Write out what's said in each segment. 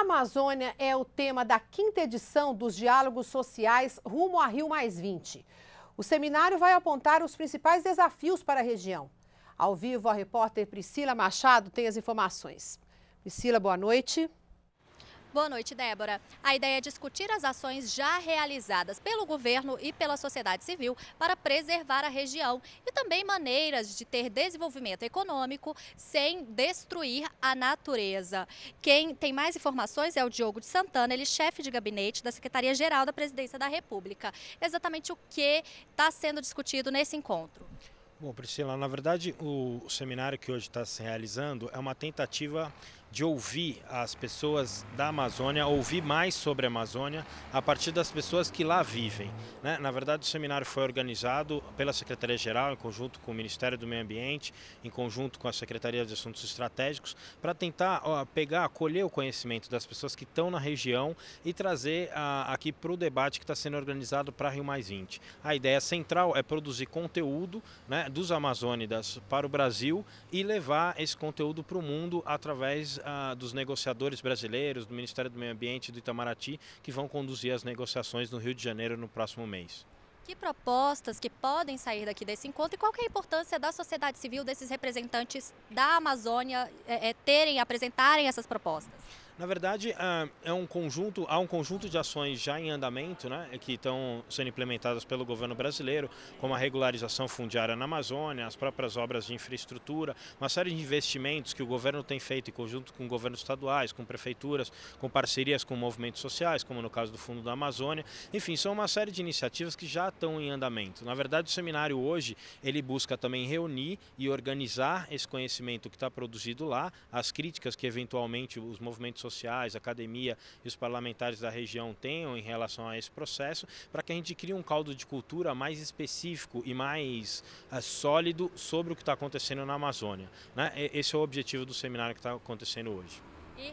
A Amazônia é o tema da quinta edição dos Diálogos Sociais rumo a Rio O seminário vai apontar os principais desafios para a região. Ao vivo, a repórter Priscila Machado tem as informações. Priscila, boa noite. Boa noite, Débora. A ideia é discutir as ações já realizadas pelo governo e pela sociedade civil para preservar a região e também maneiras de ter desenvolvimento econômico sem destruir a natureza. Quem tem mais informações é o Diogo de Santana, ele é chefe de gabinete da Secretaria-Geral da Presidência da República. Exatamente o que está sendo discutido nesse encontro? Bom, Priscila, na verdade, o seminário que hoje está se realizando é uma tentativa de ouvir as pessoas da Amazônia, ouvir mais sobre a Amazônia a partir das pessoas que lá vivem. Né? Na verdade, o seminário foi organizado pela Secretaria-Geral, em conjunto com o Ministério do Meio Ambiente, em conjunto com a Secretaria de Assuntos Estratégicos, para tentar ó, pegar, acolher o conhecimento das pessoas que estão na região e trazer a, ah, aqui para o debate que está sendo organizado para Rio Mais 20. A ideia central é produzir conteúdo né, dos amazônidas para o Brasil e levar esse conteúdo para o mundo através ah, dos negociadores brasileiros, do Ministério do Meio Ambiente do Itamaraty, que vão conduzir as negociações no Rio de Janeiro no próximo mês. Que propostas que podem sair daqui desse encontro e qual é a importância da sociedade civil, desses representantes da Amazônia é, é, terem, apresentarem essas propostas? Na verdade, ah, é um conjunto, há um conjunto de ações já em andamento, né, que estão sendo implementadas pelo governo brasileiro, como a regularização fundiária na Amazônia, as próprias obras de infraestrutura, uma série de investimentos que o governo tem feito em conjunto com governos estaduais, com prefeituras, com parcerias com movimentos sociais, como no caso do Fundo da Amazônia. Enfim, são uma série de iniciativas que já estão em andamento. Na verdade, o seminário hoje, ele busca também reunir e organizar esse conhecimento que está produzido lá, as críticas que eventualmente os movimentos sociais sociais, academia e os parlamentares da região tenham em relação a esse processo, para que a gente crie um caldo de cultura mais específico e mais uh, sólido sobre o que está acontecendo na Amazônia. Né? Esse é o objetivo do seminário que está acontecendo hoje.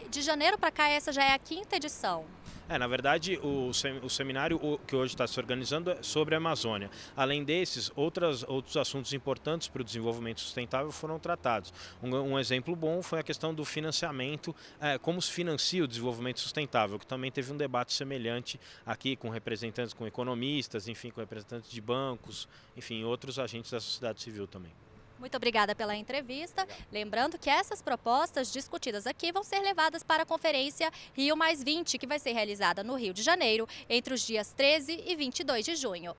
E de janeiro para cá, essa já é a quinta edição. É, na verdade, o, o seminário que hoje está se organizando é sobre a Amazônia. Além desses, outras, outros assuntos importantes para o desenvolvimento sustentável foram tratados. Um, um exemplo bom foi a questão do financiamento, é, como se financia o desenvolvimento sustentável, que também teve um debate semelhante aqui com representantes, com economistas, enfim, com representantes de bancos, enfim, outros agentes da sociedade civil também. Muito obrigada pela entrevista. Obrigado. Lembrando que essas propostas discutidas aqui vão ser levadas para a conferência Rio Mais 20, que vai ser realizada no Rio de Janeiro entre os dias 13 e 22 de junho.